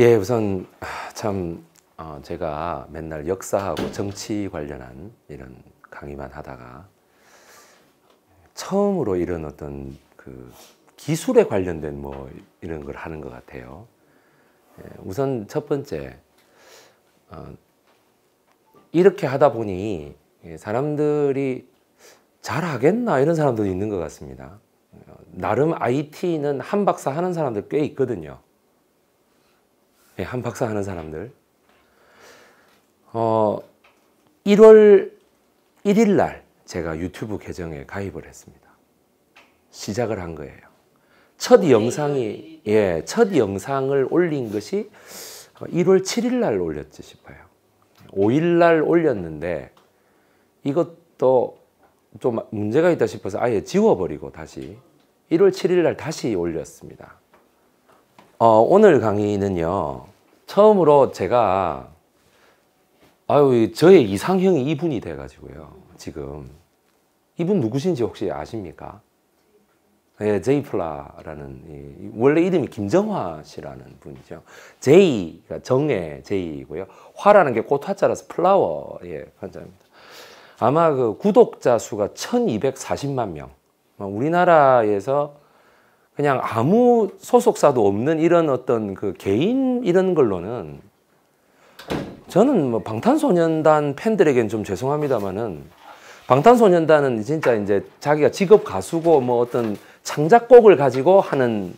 예, 우선 아, 참 어, 제가 맨날 역사하고 정치 관련한 이런 강의만 하다가 처음으로 이런 어떤 그 기술에 관련된 뭐 이런 걸 하는 것 같아요. 예, 우선 첫 번째 어, 이렇게 하다 보니 예, 사람들이 잘 하겠나 이런 사람도 들 있는 것 같습니다. 어, 나름 IT는 한 박사 하는 사람들 꽤 있거든요. 예, 한 박사 하는 사람들. 어, 1월 1일 날 제가 유튜브 계정에 가입을 했습니다. 시작을 한 거예요. 첫 네. 영상이 예, 첫 영상을 올린 것이 1월 7일 날 올렸지 싶어요. 5일 날 올렸는데 이것도 좀 문제가 있다 싶어서 아예 지워버리고 다시 1월 7일 날 다시 올렸습니다. 어, 오늘 강의는요. 처음으로 제가 아유 저의 이상형이 이분이 돼가지고요. 지금 이분 누구신지 혹시 아십니까? 예, 제이플라라는 원래 이름이 김정화 씨라는 분이죠. 제이가 정의 제이고요. 화라는 게 꽃 화자라서 플라워의 환자입니다. 아마 그 구독자 수가 1240만 명. 뭐 우리나라에서 그냥 아무 소속사도 없는 이런 어떤 그 개인 이런 걸로는 저는 뭐 방탄소년단 팬들에겐 좀 죄송합니다만은 방탄소년단은 진짜 이제 자기가 직업 가수고 뭐 어떤 창작곡을 가지고 하는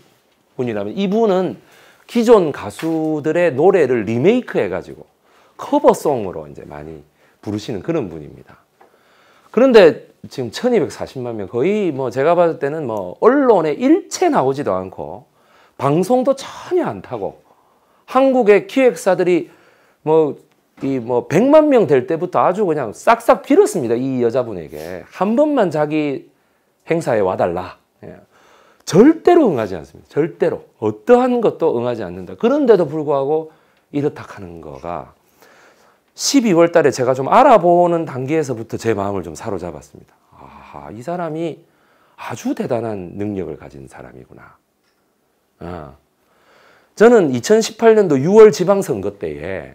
분이라면 이분은 기존 가수들의 노래를 리메이크 해가지고 커버송으로 이제 많이 부르시는 그런 분입니다. 그런데 지금 1240만 명 거의 뭐 제가 봤을 때는 뭐 언론에 일체 나오지도 않고 방송도 전혀 안 타고 한국의 기획사들이 뭐 이 뭐 100만 명 될 때부터 아주 그냥 싹싹 빌었습니다. 이 여자분에게 한 번만 자기 행사에 와달라. 예. 절대로 응하지 않습니다. 절대로 어떠한 것도 응하지 않는다. 그런데도 불구하고 이렇다 하는 거가 12월 달에 제가 좀 알아보는 단계에서부터 제 마음을 좀 사로잡았습니다. 아, 이 사람이 아주 대단한 능력을 가진 사람이구나. 아. 저는 2018년도 6월 지방선거 때에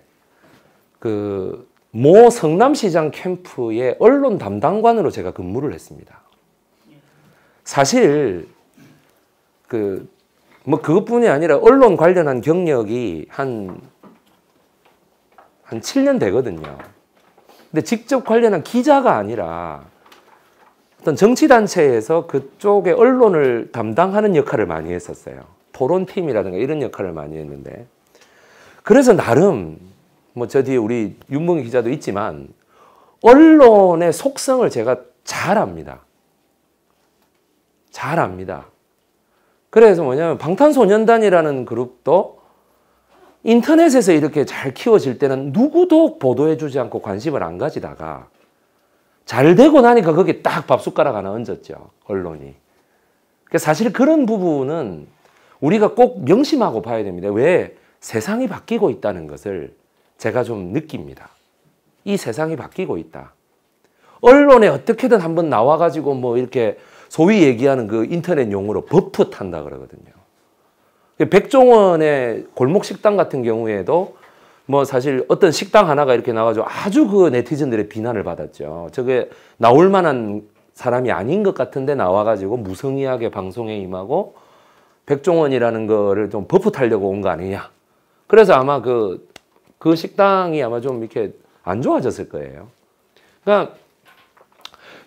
그 모 성남시장 캠프의 언론 담당관으로 제가 근무를 했습니다. 사실 그 뭐 그것뿐이 아니라 언론 관련한 경력이 한한 7년 되거든요. 근데 직접 관련한 기자가 아니라 어떤 정치단체에서 그쪽의 언론을 담당하는 역할을 많이 했었어요. 토론팀이라든가 이런 역할을 많이 했는데. 그래서 나름, 뭐 저 뒤에 우리 윤봉 기자도 있지만, 언론의 속성을 제가 잘 압니다. 잘 압니다. 그래서 뭐냐면 방탄소년단이라는 그룹도 인터넷에서 이렇게 잘 키워질 때는 누구도 보도해주지 않고 관심을 안 가지다가 잘 되고 나니까 거기 딱 밥숟가락 하나 얹었죠. 언론이. 그러니까 사실 그런 부분은 우리가 꼭 명심하고 봐야 됩니다. 왜 세상이 바뀌고 있다는 것을 제가 좀 느낍니다. 이 세상이 바뀌고 있다. 언론에 어떻게든 한번 나와가지고 뭐 이렇게 소위 얘기하는 그 인터넷 용어로 버프 탄다 그러거든요. 백종원의 골목 식당 같은 경우에도 뭐 사실 어떤 식당 하나가 이렇게 나와가지고 아주 그 네티즌들의 비난을 받았죠. 저게 나올 만한 사람이 아닌 것 같은데 나와가지고 무성의하게 방송에 임하고 백종원이라는 거를 좀 버프 타려고 온 거 아니냐. 그래서 아마 그, 그 식당이 아마 좀 이렇게 안 좋아졌을 거예요. 그러니까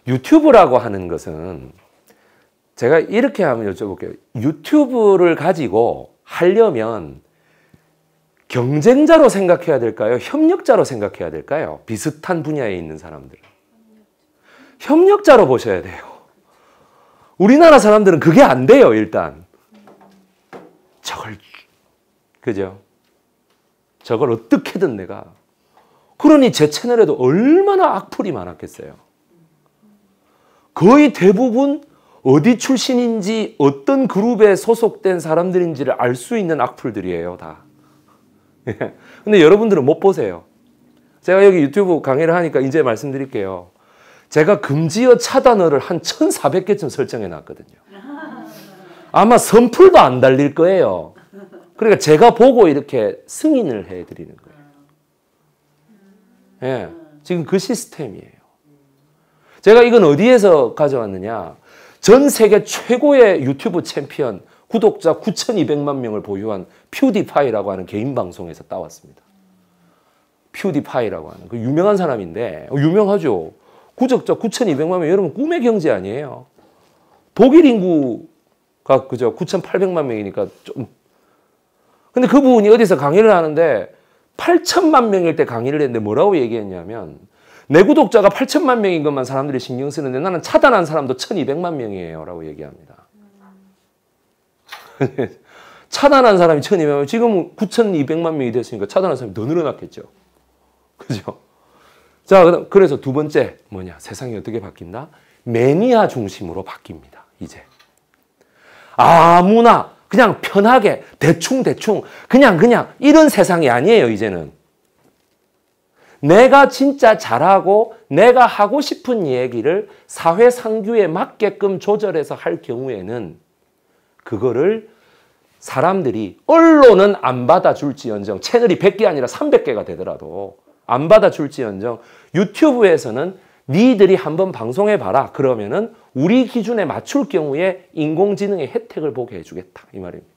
유튜브라고 하는 것은 제가 이렇게 한번 여쭤볼게요. 유튜브를 가지고 하려면 경쟁자로 생각해야 될까요? 협력자로 생각해야 될까요? 비슷한 분야에 있는 사람들. 협력자로 보셔야 돼요. 우리나라 사람들은 그게 안 돼요, 일단. 저걸, 그죠? 저걸 어떻게든 내가. 그러니 제 채널에도 얼마나 악플이 많았겠어요. 거의 대부분 어디 출신인지 어떤 그룹에 소속된 사람들인지를 알 수 있는 악플들이에요 다. 예. 근데 여러분들은 못 보세요. 제가 여기 유튜브 강의를 하니까 이제 말씀드릴게요. 제가 금지어 차단어를 한 1,400개쯤 설정해 놨거든요. 아마 선풀도 안 달릴 거예요. 그러니까 제가 보고 이렇게 승인을 해 드리는 거예요. 예. 지금 그 시스템이에요. 제가 이건 어디에서 가져왔느냐? 전 세계 최고의 유튜브 챔피언 구독자 9,200만 명을 보유한 퓨디파이라고 하는 개인 방송에서 따왔습니다. 퓨디파이라고 하는 그 유명한 사람인데 유명하죠. 구독자 9,200만 명 여러분 꿈의 경제 아니에요. 독일 인구가 그죠 9,800만 명이니까 좀 근데 그분이 어디서 강의를 하는데 8천만 명일 때 강의를 했는데 뭐라고 얘기했냐면 내 구독자가 8천만 명인 것만 사람들이 신경 쓰는데 나는 차단한 사람도 1200만 명이에요 라고 얘기합니다. 차단한 사람이 1200만 명, 지금 9200만 명이 됐으니까 차단한 사람이 더 늘어났겠죠. 그죠? 자, 그래서 두 번째 뭐냐? 세상이 어떻게 바뀐다? 매니아 중심으로 바뀝니다. 이제. 아무나 그냥 편하게 대충 대충 그냥 그냥 이런 세상이 아니에요, 이제는. 내가 진짜 잘하고 내가 하고 싶은 얘기를 사회 상규에 맞게끔 조절해서 할 경우에는 그거를 사람들이 언론은 안 받아줄지언정 채널이 100개 아니라 300개가 되더라도 안 받아줄지언정 유튜브에서는 니들이 한번 방송해봐라 그러면은 우리 기준에 맞출 경우에 인공지능의 혜택을 보게 해주겠다 이 말입니다.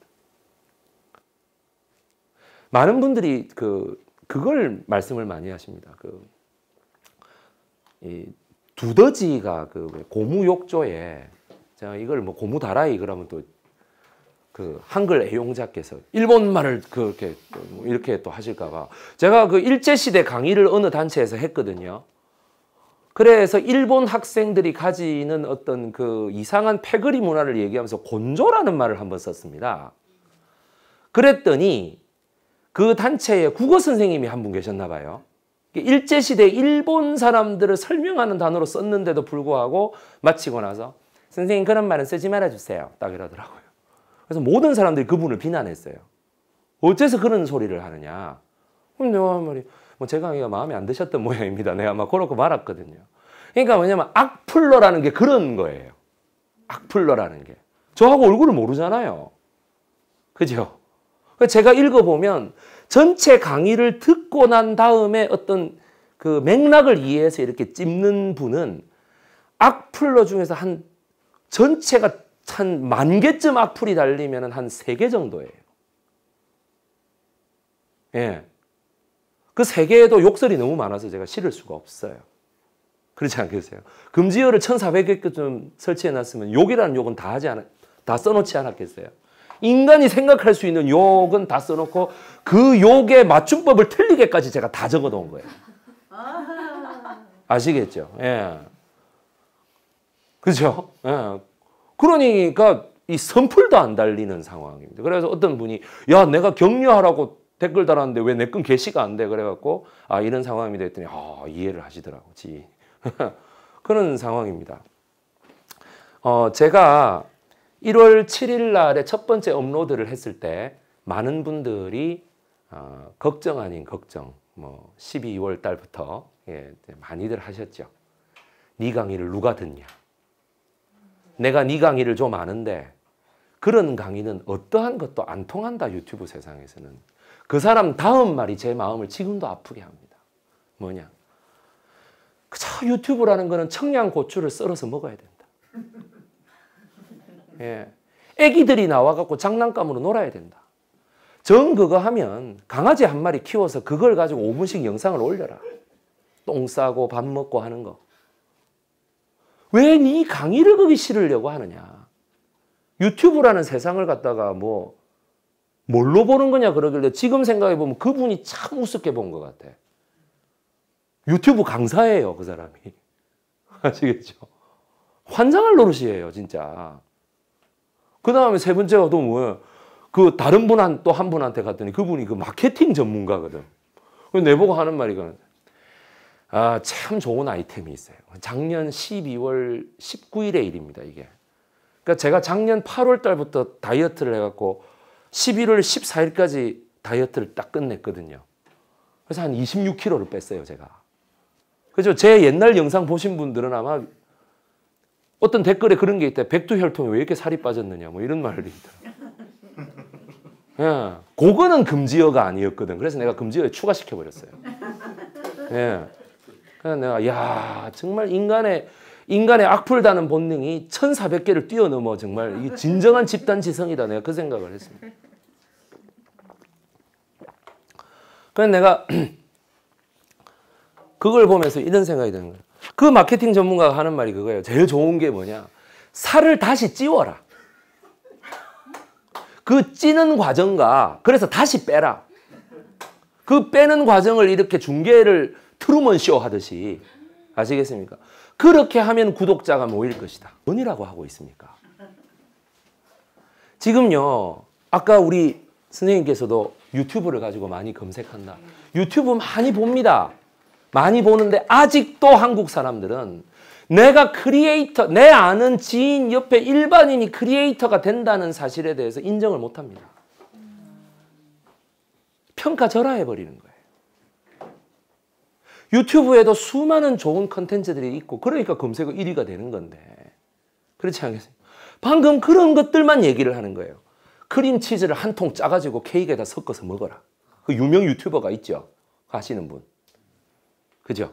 많은 분들이 그 그걸 말씀을 많이 하십니다. 그 두더지가 그 고무욕조에 제 이걸 뭐 고무다라이 그러면 또 그 한글 애용자께서 일본말을 그렇게 또뭐 이렇게 또 하실까봐 제가 그 일제 시대 강의를 어느 단체에서 했거든요. 그래서 일본 학생들이 가지는 어떤 그 이상한 패거리 문화를 얘기하면서 곤조라는 말을 한번 썼습니다. 그랬더니 그 단체에 국어 선생님이 한 분 계셨나 봐요. 일제시대 일본 사람들을 설명하는 단어로 썼는데도 불구하고 마치고 나서 선생님 그런 말은 쓰지 말아주세요. 딱 이러더라고요. 그래서 모든 사람들이 그분을 비난했어요. 어째서 그런 소리를 하느냐. 그럼 내가 말이 뭐 제가 마음에 안 드셨던 모양입니다. 내가 막 그렇고 말았거든요. 그러니까 뭐냐면 악플러라는 게 그런 거예요. 악플러라는 게. 저하고 얼굴을 모르잖아요. 그죠? 제가 읽어보면 전체 강의를 듣고 난 다음에 어떤 그 맥락을 이해해서 이렇게 찝는 분은 악플러 중에서 한 전체가 한 만 개쯤 악플이 달리면 한 세 개 정도예요. 예. 그 세 개에도 욕설이 너무 많아서 제가 실을 수가 없어요. 그렇지 않겠어요? 금지어를 1,400개쯤 설치해 놨으면 욕이라는 욕은 다 하지 않다 써놓지 않았겠어요? 인간이 생각할 수 있는 욕은 다 써놓고 그 욕의 맞춤법을 틀리게까지 제가 다 적어놓은 거예요. 아시겠죠? 예. 그죠? 예. 그러니까 이 선풀도 안 달리는 상황입니다. 그래서 어떤 분이 야 내가 격려하라고 댓글 달았는데 왜내건 게시가 안 돼? 그래갖고 아 이런 상황입니더니아 이해를 하시더라고 지 그런 상황입니다. 어 제가 1월 7일 날에 첫 번째 업로드를 했을 때 많은 분들이 어, 걱정 아닌 걱정 뭐 12월 달부터 예, 많이들 하셨죠. 네 강의를 누가 듣냐? 내가 네 강의를 좀 아는데 그런 강의는 어떠한 것도 안 통한다 유튜브 세상에서는. 그 사람 다음 말이 제 마음을 지금도 아프게 합니다. 뭐냐? 그 유튜브라는 거는 청양고추를 썰어서 먹어야 된다. 예. 애기들이 나와갖고 장난감으로 놀아야 된다. 전 그거 하면 강아지 한 마리 키워서 그걸 가지고 5분씩 영상을 올려라. 똥 싸고 밥 먹고 하는 거. 왜네 강의를 거기 실으려고 하느냐. 유튜브라는 세상을 갖다가 뭐 뭘로 보는 거냐 그러길래 지금 생각해보면 그분이 참 우습게 본 것 같아. 유튜브 강사예요 그 사람이. 아시겠죠? 환장할 노릇이에요 진짜. 그 다음에 세 번째가 또 뭐예요? 그 다른 분한 또 한 분한테 갔더니 그분이 그 마케팅 전문가거든. 그 내보고 하는 말이 그 아, 참 좋은 아이템이 있어요. 작년 12월 19일의 일입니다, 이게. 그러니까 제가 작년 8월 달부터 다이어트를 해갖고 11월 14일까지 다이어트를 딱 끝냈거든요. 그래서 한 26kg를 뺐어요, 제가. 그죠? 제 옛날 영상 보신 분들은 아마 어떤 댓글에 그런 게 있다. 백두혈통이 왜 이렇게 살이 빠졌느냐. 뭐 이런 말도 있다. 예. 그거는 금지어가 아니었거든. 그래서 내가 금지어에 추가시켜 버렸어요. 예. 그래서 내가 야, 정말 인간의 인간의 악플 다는 본능이 1,400개를 뛰어넘어 정말 이 진정한 집단 지성이다. 내가 그 생각을 했습니다. 그래서 내가 그걸 보면서 이런 생각이 드는 거예요. 그 마케팅 전문가가 하는 말이 그거예요. 제일 좋은 게 뭐냐. 살을 다시 찌워라. 그 찌는 과정과 그래서 다시 빼라. 그 빼는 과정을 이렇게 중계를 트루먼 쇼 하듯이 아시겠습니까? 그렇게 하면 구독자가 모일 것이다. 뭐이라고 하고 있습니까? 지금요. 아까 우리 선생님께서도 유튜브를 가지고 많이 검색한다. 유튜브 많이 봅니다. 많이 보는데 아직도 한국 사람들은 내가 크리에이터, 내 아는 지인 옆에 일반인이 크리에이터가 된다는 사실에 대해서 인정을 못합니다. 평가절하해버리는 거예요. 유튜브에도 수많은 좋은 컨텐츠들이 있고 그러니까 검색어 1위가 되는 건데 그렇지 않겠어요? 방금 그런 것들만 얘기를 하는 거예요. 크림치즈를 한 통 짜가지고 케이크에다 섞어서 먹어라. 그 유명 유튜버가 있죠. 하시는 분. 그죠?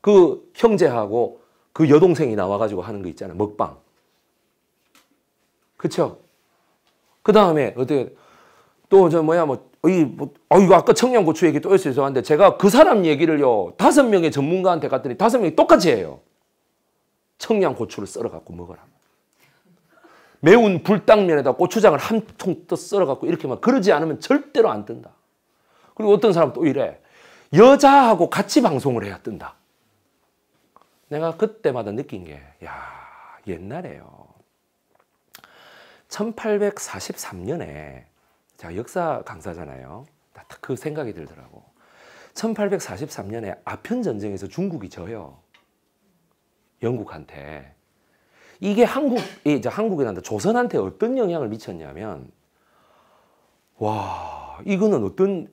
그 형제하고 그 여동생이 나와가지고 하는 거 있잖아요. 먹방. 그쵸? 그 다음에 어떻게 또저 뭐야 뭐 이, 뭐, 어, 이 아까 청양고추 얘기 또 해서 죄송한데 제가 그 사람 얘기를요 다섯 명의 전문가한테 갔더니 다섯 명이 똑같이 해요. 청양고추를 썰어갖고 먹어라. 매운 불당면에다 고추장을 한통또 썰어갖고 이렇게 막 그러지 않으면 절대로 안 뜬다. 그리고 어떤 사람 또 이래. 여자하고 같이 방송을 해야 뜬다. 내가 그때마다 느낀 게, 야, 옛날에요. 1843년에, 제가 역사 강사잖아요. 딱 그 생각이 들더라고. 1843년에 아편전쟁에서 중국이 져요. 영국한테. 이게 한국, 이제 한국이 난다. 조선한테 어떤 영향을 미쳤냐면, 와, 이거는 어떤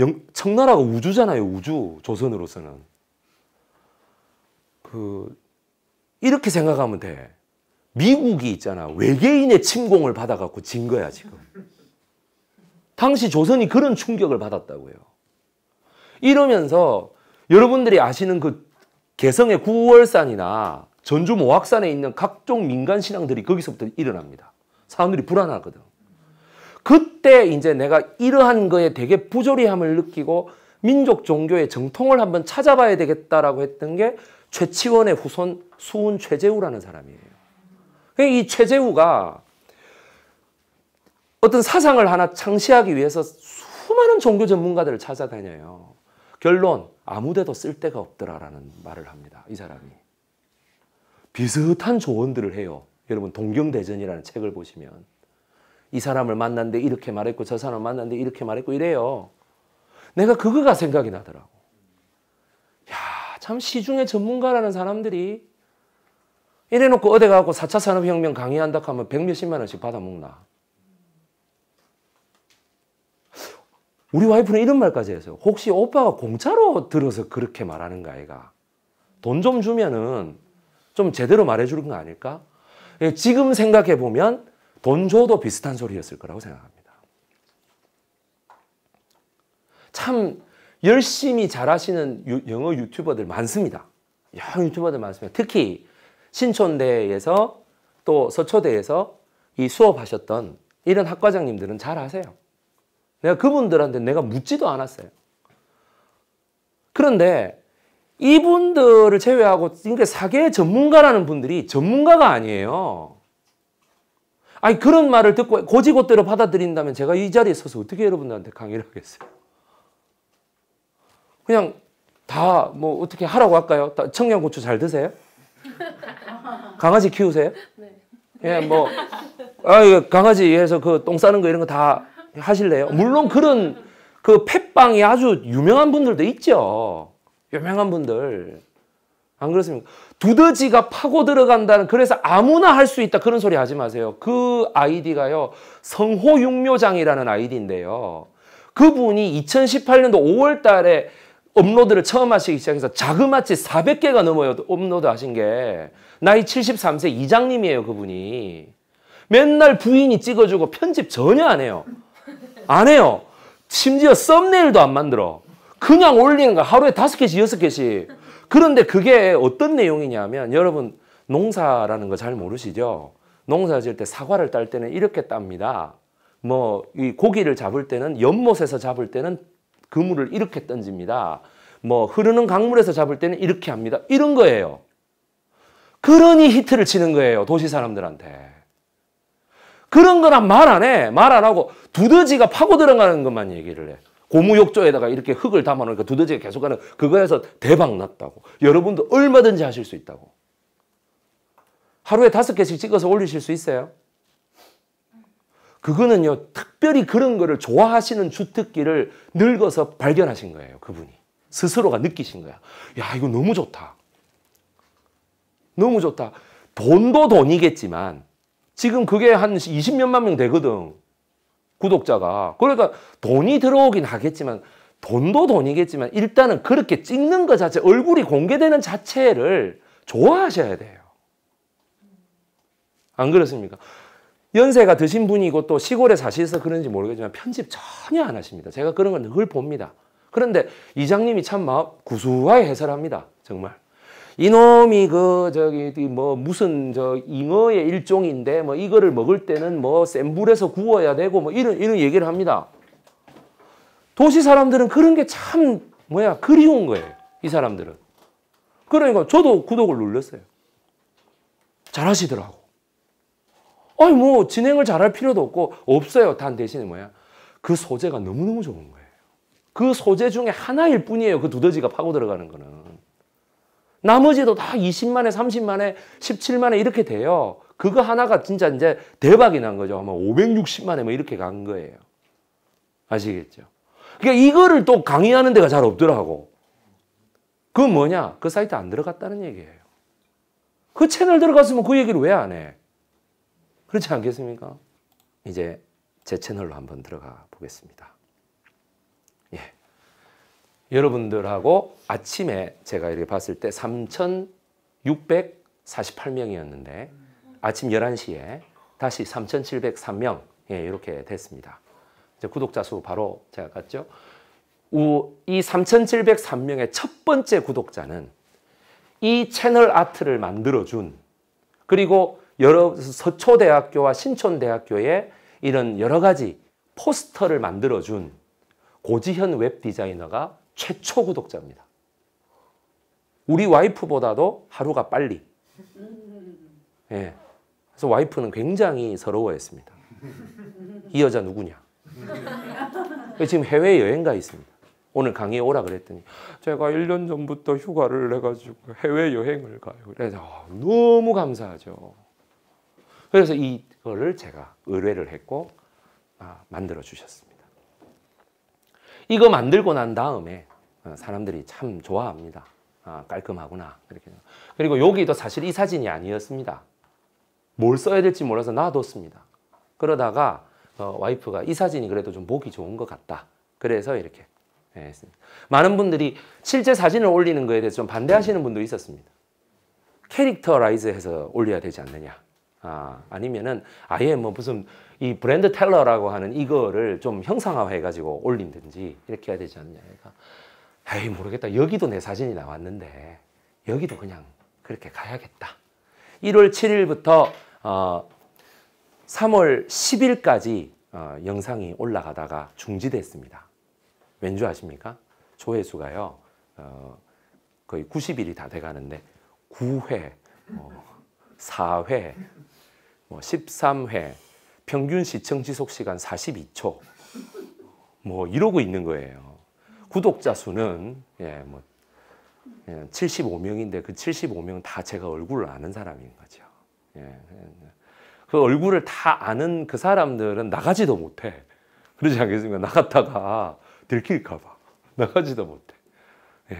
영, 청나라가 우주잖아요. 우주 조선으로서는 그 이렇게 생각하면 돼. 미국이 있잖아. 외계인의 침공을 받아갖고 진 거야 지금. 당시 조선이 그런 충격을 받았다고요. 이러면서 여러분들이 아시는 그 개성의 구월산이나 전주 모악산에 있는 각종 민간 신앙들이 거기서부터 일어납니다. 사람들이 불안하거든. 그때 이제 내가 이러한 거에 되게 부조리함을 느끼고 민족 종교의 정통을 한번 찾아봐야 되겠다라고 했던 게 최치원의 후손 수훈 최재우라는 사람이에요. 그러니까 이 최재우가 어떤 사상을 하나 창시하기 위해서 수많은 종교 전문가들을 찾아다녀요. 결론 아무데도 쓸데가 없더라라는 말을 합니다. 이 사람이 비슷한 조언들을 해요. 여러분 동경대전이라는 책을 보시면 이 사람을 만났는데 이렇게 말했고 저 사람을 만났는데 이렇게 말했고 이래요. 내가 그거가 생각이 나더라고. 야, 참 시중의 전문가라는 사람들이 이래 놓고 어디 가고 4차 산업혁명 강의한다 하면 백몇십만 원씩 받아먹나. 우리 와이프는 이런 말까지 해서 혹시 오빠가 공짜로 들어서 그렇게 말하는가 애가 돈 좀 주면은 좀 제대로 말해주는 거 아닐까? 예, 지금 생각해 보면 돈 줘도 비슷한 소리였을 거라고 생각합니다. 참 열심히 잘하시는 유, 영어 유튜버들 많습니다. 영어 유튜버들 많습니다. 특히 신촌대에서 또 서초대에서 이 수업하셨던 이런 학과장님들은 잘 아세요. 내가 그분들한테 내가 묻지도 않았어요. 그런데 이분들을 제외하고 그러니까 사계 전문가라는 분들이 전문가가 아니에요. 아니 그런 말을 듣고 고지고대로 받아들인다면 제가 이 자리에 서서 어떻게 여러분들한테 강의를 하겠어요? 그냥 다 뭐 어떻게 하라고 할까요? 청양고추 잘 드세요? 강아지 키우세요? 네. 예, 뭐 아, 강아지 해서 그 똥 싸는 거 이런 거 다 하실래요? 물론 그런 그 펫빵이 아주 유명한 분들도 있죠. 유명한 분들. 안 그렇습니까? 두더지가 파고 들어간다는 그래서 아무나 할 수 있다 그런 소리 하지 마세요. 그 아이디가요. 성호육묘장이라는 아이디인데요. 그분이 2018년도 5월 달에 업로드를 처음 하시기 시작해서 자그마치 400개가 넘어요. 업로드 하신 게 나이 73세 이장님이에요. 그분이. 맨날 부인이 찍어주고 편집 전혀 안 해요. 안 해요. 심지어 썸네일도 안 만들어. 그냥 올리는 거 하루에 5 개씩 6 개씩. 그런데 그게 어떤 내용이냐면 여러분 농사라는 거 잘 모르시죠? 농사 지을 때 사과를 딸 때는 이렇게 땁니다. 뭐 이 고기를 잡을 때는 연못에서 잡을 때는 그물을 이렇게 던집니다. 뭐 흐르는 강물에서 잡을 때는 이렇게 합니다. 이런 거예요. 그러니 히트를 치는 거예요. 도시 사람들한테. 그런 거랑 말안 해. 말 안 하고 두더지가 파고 들어가는 것만 얘기를 해. 고무욕조에다가 이렇게 흙을 담아놓으니까 두더지가 계속 가는 그거에서 대박 났다고. 여러분도 얼마든지 하실 수 있다고. 하루에 다섯 개씩 찍어서 올리실 수 있어요? 그거는요, 특별히 그런 거를 좋아하시는 주특기를 늙어서 발견하신 거예요, 그분이. 스스로가 느끼신 거야. 야, 이거 너무 좋다. 너무 좋다. 돈도 돈이겠지만, 지금 그게 한 20몇만 명 되거든. 구독자가. 그러니까 돈이 들어오긴 하겠지만 돈도 돈이겠지만 일단은 그렇게 찍는 것 자체 얼굴이 공개되는 자체를 좋아하셔야 돼요. 안 그렇습니까? 연세가 드신 분이고 또 시골에 사셔서 그런지 모르겠지만 편집 전혀 안 하십니다. 제가 그런 건 늘 봅니다. 그런데 이장님이 참 마음 구수하게 해설합니다. 정말. 이놈이 그 저기 뭐 무슨 저 잉어의 일종인데 뭐 이거를 먹을 때는 뭐센 불에서 구워야 되고 뭐 이런 이런 얘기를 합니다. 도시 사람들은 그런 게 참 뭐야 그리운 거예요. 이 사람들은. 그러니까 저도 구독을 눌렀어요. 잘하시더라고. 아니 뭐 진행을 잘할 필요도 없고 없어요. 단 대신에 뭐야 그 소재가 너무너무 좋은 거예요. 그 소재 중에 하나일 뿐이에요. 그 두더지가 파고 들어가는 거는. 나머지도 다 20만에, 30만에, 17만에 이렇게 돼요. 그거 하나가 진짜 이제 대박이 난 거죠. 아마 560만에 뭐 이렇게 간 거예요. 아시겠죠? 그러니까 이거를 또 강의하는 데가 잘 없더라고. 그 뭐냐? 그 사이트 안 들어갔다는 얘기예요. 그 채널 들어갔으면 그 얘기를 왜 안 해? 그렇지 않겠습니까? 이제 제 채널로 한번 들어가 보겠습니다. 여러분들하고 아침에 제가 이렇게 봤을 때 3,648명이었는데 아침 11시에 다시 3,703명 예, 이렇게 됐습니다. 구독자 수 바로 제가 갔죠. 이 3,703명의 첫 번째 구독자는 이 채널 아트를 만들어준 그리고 여러 서초대학교와 신촌대학교에 이런 여러 가지 포스터를 만들어준 고지현 웹 디자이너가 최초 구독자입니다. 우리 와이프보다도 하루가 빨리. 예. 그래서 와이프는 굉장히 서러워했습니다. 이 여자 누구냐? 지금 해외 여행 가 있습니다. 오늘 강의에 오라 그랬더니 제가 1년 전부터 휴가를 해가지고 해외 여행을 가요. 그래서 아, 너무 감사하죠. 그래서 이거를 제가 의뢰를 했고 아, 만들어 주셨습니다. 이거 만들고 난 다음에 어, 사람들이 참 좋아합니다. 아, 깔끔하구나. 이렇게. 그리고 여기도 사실 이 사진이 아니었습니다. 뭘 써야 될지 몰라서 놔뒀습니다. 그러다가 어, 와이프가 이 사진이 그래도 좀 보기 좋은 것 같다. 그래서 이렇게 예, 했습니다. 많은 분들이 실제 사진을 올리는 거에 대해서 좀 반대하시는 분도 있었습니다. 캐릭터라이즈해서 올려야 되지 않느냐. 아, 아니면은 아예 뭐 무슨 이 브랜드 텔러라고 하는 이거를 좀 형상화해가지고 올린든지 이렇게 해야 되지 않느냐. 그러니까 에이 모르겠다. 여기도 내 사진이 나왔는데 여기도 그냥 그렇게 가야겠다. 1월 7일부터 어, 3월 10일까지 어, 영상이 올라가다가 중지됐습니다. 왠지 아십니까? 조회수가요. 어, 거의 90일이 다 돼가는데 9회, 어, 4회, 뭐 13회, 뭐 평균 시청 지속 시간 42초 뭐 이러고 있는 거예요. 구독자 수는 예, 뭐 75명인데 예, 그 75명 다 제가 얼굴을 아는 사람인 거죠. 예. 그 얼굴을 다 아는 그 사람들은 나가지도 못해. 그러지 않겠습니까? 나갔다가 들킬까봐 나가지도 못해. 예.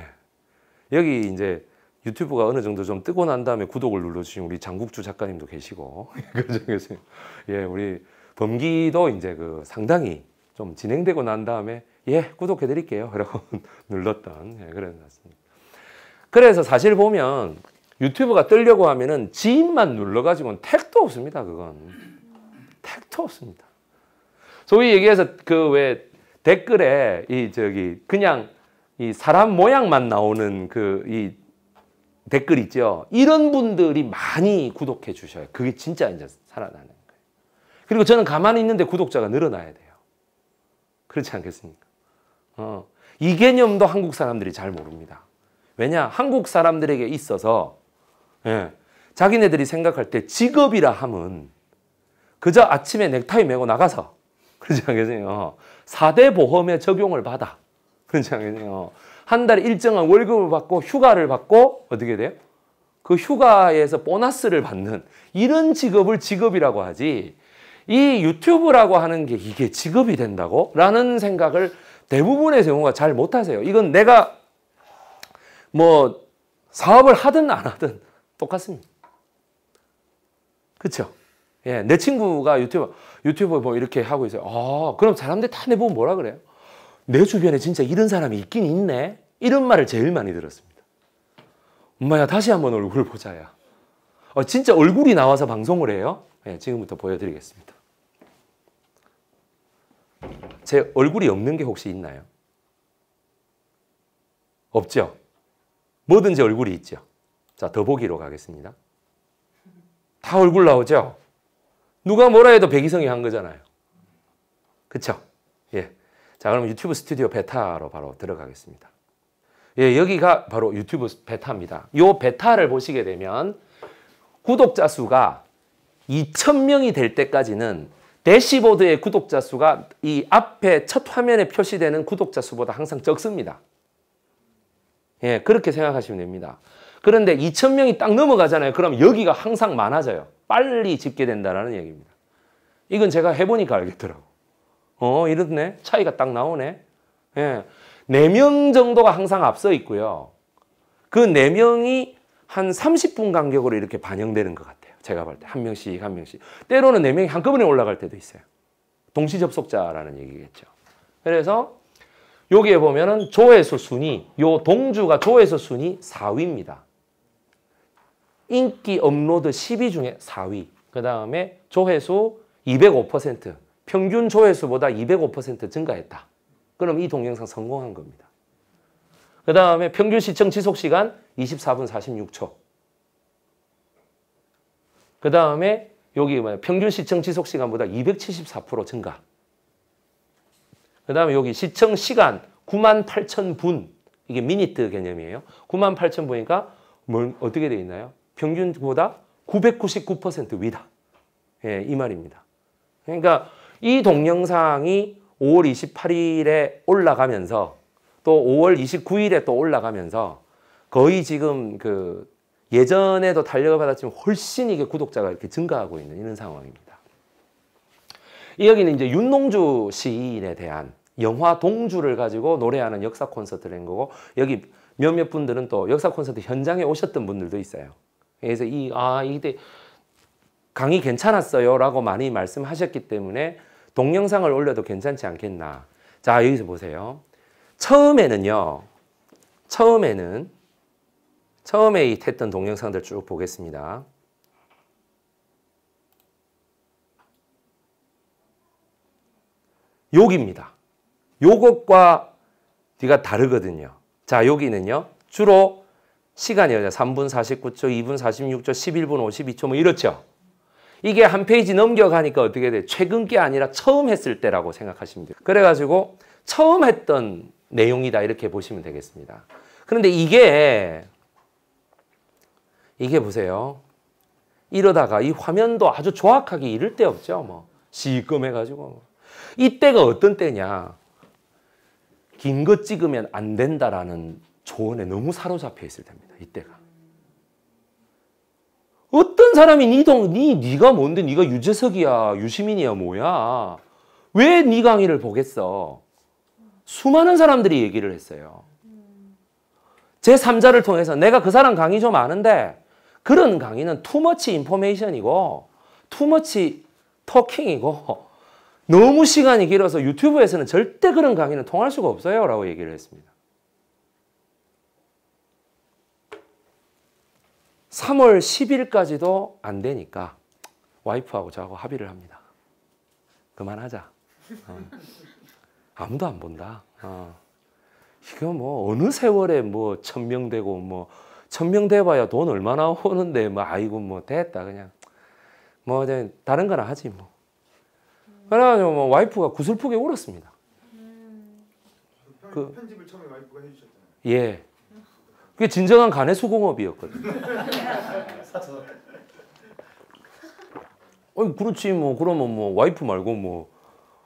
여기 이제 유튜브가 어느 정도 좀 뜨고 난 다음에 구독을 눌러주신 우리 장국주 작가님도 계시고 예, 그러지 않겠습니까? 예, 우리 범기도 이제 그 상당히 좀 진행되고 난 다음에 예, 구독해 드릴게요. 라고 눌렀던 예, 그런 것 같습니다. 그래서 사실 보면 유튜브가 뜨려고 하면은 지인만 눌러가지고는 택도 없습니다. 그건 택도 없습니다. 소위 얘기해서 그 왜 댓글에 이 저기 그냥 이 사람 모양만 나오는 그 이 댓글 있죠. 이런 분들이 많이 구독해 주셔요. 그게 진짜 이제 살아나는 거예요. 그리고 저는 가만히 있는데 구독자가 늘어나야 돼요. 그렇지 않겠습니까? 어, 이 개념도 한국 사람들이 잘 모릅니다. 왜냐? 한국 사람들에게 있어서 예, 자기네들이 생각할 때 직업이라 함은 그저 아침에 넥타이 메고 나가서 그렇지 않겠어요? 4대 어. 보험에 적용을 받아. 그렇지 않겠어요? 어. 한 달에 일정한 월급을 받고 휴가를 받고 어떻게 돼요? 그 휴가에서 보너스를 받는 이런 직업을 직업이라고 하지 이 유튜브라고 하는 게 이게 직업이 된다고? 라는 생각을 대부분의 경우가 잘 못하세요. 이건 내가 뭐 사업을 하든 안 하든 똑같습니다. 그렇죠? 예, 내 친구가 유튜브 유튜브 뭐 이렇게 하고 있어요. 아, 그럼 사람들 다내 보면 뭐라 그래요? 내 주변에 진짜 이런 사람이 있긴 있네. 이런 말을 제일 많이 들었습니다. 엄마야 다시 한번 얼굴 보자야. 어, 진짜 얼굴이 나와서 방송을 해요. 예, 지금부터 보여드리겠습니다. 제 얼굴이 없는 게 혹시 있나요? 없죠? 뭐든지 얼굴이 있죠. 자, 더보기로 가겠습니다. 다 얼굴 나오죠? 누가 뭐라 해도 백이성이 한 거잖아요. 그쵸? 예. 자, 그럼 유튜브 스튜디오 베타로 바로 들어가겠습니다. 예, 여기가 바로 유튜브 베타입니다. 요 베타를 보시게 되면 구독자 수가 2,000명이 될 때까지는 대시보드의 구독자 수가 이 앞에 첫 화면에 표시되는 구독자 수보다 항상 적습니다. 예, 그렇게 생각하시면 됩니다. 그런데 2,000명이 딱 넘어가잖아요. 그럼 여기가 항상 많아져요. 빨리 집계된다라는 얘기입니다. 이건 제가 해보니까 알겠더라고. 어, 이렇네. 차이가 딱 나오네. 예. 4명 정도가 항상 앞서 있고요. 그 4명이 한 30분 간격으로 이렇게 반영되는 것 같아요. 제가 볼 때 한 명씩 한 명씩 때로는 네 명이 한꺼번에 올라갈 때도 있어요. 동시 접속자라는 얘기겠죠. 그래서 여기에 보면은 조회수 순위, 요 동주가 조회수 순위 4위입니다. 인기 업로드 10위 중에 4위. 그 다음에 조회수 205%, 평균 조회수보다 205% 증가했다. 그럼 이 동영상 성공한 겁니다. 그 다음에 평균 시청 지속시간 24분 46초. 그 다음에 여기 뭐냐 평균 시청 지속 시간보다 274% 증가. 그 다음에 여기 시청 시간 9만 8천 분 이게 미니트 개념이에요. 9만 8천 분이니까 뭘 어떻게 되어 있나요? 평균보다 999% 위다. 예, 이 말입니다. 그러니까 이 동영상이 5월 28일에 올라가면서 또 5월 29일에 또 올라가면서 거의 지금 그 예전에도 달력을 받았지만 훨씬 이게 구독자가 이렇게 증가하고 있는 이런 상황입니다. 여기는 이제 윤농주 시인에 대한 영화 동주를 가지고 노래하는 역사 콘서트를 한 거고 여기 몇몇 분들은 또 역사 콘서트 현장에 오셨던 분들도 있어요. 그래서 이 아 이때 강의 괜찮았어요라고 많이 말씀하셨기 때문에 동영상을 올려도 괜찮지 않겠나. 자 여기서 보세요. 처음에는요. 처음에는 처음에 이 했던 동영상들 쭉 보겠습니다. 욕입니다. 요것과 뒤가 다르거든요. 자, 여기는요. 주로 시간이요. 3분 49초, 2분 46초, 11분 52초 뭐 이렇죠. 이게 한 페이지 넘겨가니까 어떻게 돼? 최근 게 아니라 처음 했을 때라고 생각하시면 돼요. 그래가지고 처음 했던 내용이다 이렇게 보시면 되겠습니다. 그런데 이게 이게 보세요. 이러다가 이 화면도 아주 정확하게 이를 때 없죠. 뭐시검해가지고 이때가 어떤 때냐. 긴 것 찍으면 안 된다라는 조언에 너무 사로잡혀 있을 때입니다. 이때가. 어떤 사람이 니동 네 니, 가 뭔데 니가 유재석이야 유시민이야 뭐야 왜네 강의를 보겠어 수많은 사람들이 얘기를 했어요 제 3자를 통해서 내가 그 사람 강의 좀 아는데 그런 강의는 투머치 인포메이션이고 투머치 토킹이고 너무 시간이 길어서 유튜브에서는 절대 그런 강의는 통할 수가 없어요 라고 얘기를 했습니다. 3월 10일까지도 안 되니까 와이프하고 저하고 합의를 합니다. 그만하자. 어. 아무도 안 본다. 어. 이거 뭐 어느 세월에 뭐 천명되고 뭐 천명 돼봐야 돈 얼마나 오는데 뭐 아이고 뭐 됐다 그냥 뭐 이제 다른 거나 하지 뭐. 그래가지고 뭐 와이프가 구슬프게 울었습니다. 음. 그 편집을 처음에 와이프가 해주셨잖아요. 예. 그게 진정한 간의 수공업이었거든요. 어, 그렇지 뭐 그러면 뭐 와이프 말고 뭐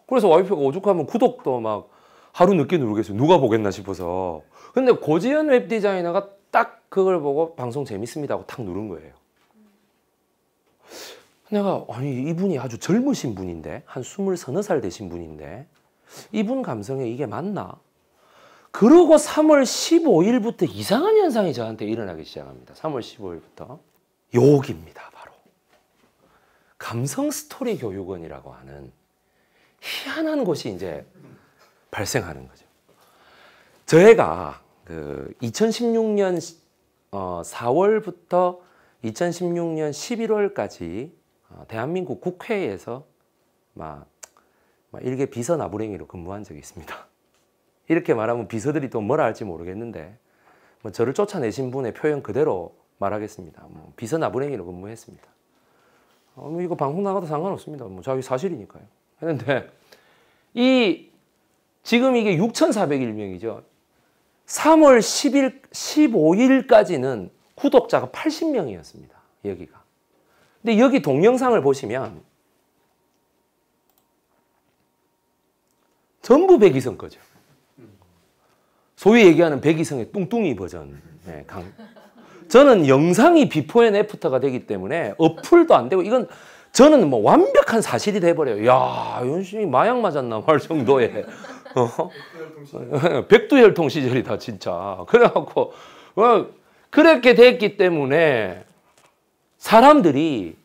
그래서 와이프가 오죽하면 구독도 막 하루 늦게 누르겠어요. 누가 보겠나 싶어서. 근데 고지연웹 디자이너가 딱 그걸 보고 방송 재밌습니다 하고 탁 누른 거예요. 내가 아니 이분이 아주 젊으신 분인데 한 스물 서너 살 되신 분인데 이분 감성에 이게 맞나? 그러고 3월 15일부터 이상한 현상이 저한테 일어나기 시작합니다. 3월 15일부터 욕입니다. 바로 감성 스토리 교육원이라고 하는 희한한 곳이 이제 발생하는 거죠. 저애가 그 2016년 어 4월부터 2016년 11월까지 어 대한민국 국회에서 막, 막 일개 비서 나부랭이로 근무한 적이 있습니다. 이렇게 말하면 비서들이 또 뭐라 할지 모르겠는데 뭐 저를 쫓아내신 분의 표현 그대로 말하겠습니다. 뭐 비서 나부랭이로 근무했습니다. 어, 뭐 이거 방송 나가도 상관없습니다. 뭐 자기 사실이니까요. 했는데 이 지금 이게 6,401명이죠. 3월 10일, 15일까지는 구독자가 80명이었습니다. 여기가. 근데 여기 동영상을 보시면 전부 백이성 거죠. 소위 얘기하는 백이성의 뚱뚱이 버전. 네, 강. 저는 영상이 비포 앤 애프터가 되기 때문에 어플도 안 되고 이건 저는 뭐 완벽한 사실이 돼버려요. 야, 연신이 마약 맞았나 말 정도의 어? 백두혈통 시절이다 진짜. 그래갖고 어, 그렇게 됐기 때문에 사람들이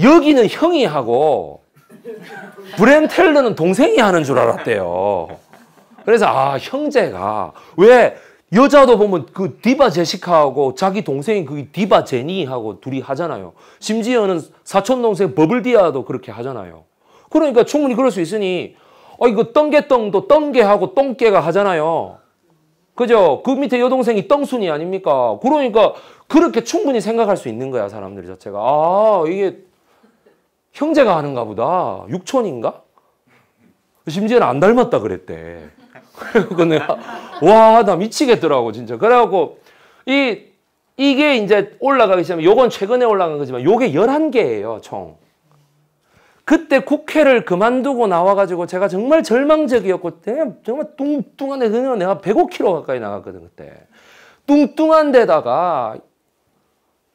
여기는 형이 하고 브렌텔러는 동생이 하는 줄 알았대요. 그래서 아 형제가 왜 여자도 보면 그 디바 제시카하고 자기 동생이 그 디바 제니하고 둘이 하잖아요. 심지어는 사촌 동생 버블디아도 그렇게 하잖아요. 그러니까 충분히 그럴 수 있으니 어, 이거 떵개떵도 떵개하고 똥개가 하잖아요. 그죠? 그 밑에 여동생이 떵순이 아닙니까? 그러니까 그렇게 충분히 생각할 수 있는 거야, 사람들 자체가. 아, 이게 형제가 하는가 보다. 육촌인가? 심지어는 안 닮았다 그랬대. 그 내가, 와, 나 미치겠더라고, 진짜. 그래갖고, 이, 이게 이제 올라가기 시작하면, 요건 최근에 올라간 거지만, 요게 1 1 개예요 총. 그때 국회를 그만두고 나와가지고 제가 정말 절망적이었고 정말 뚱뚱한데 그냥 내가 105kg 가까이 나갔거든 그때 뚱뚱한 데다가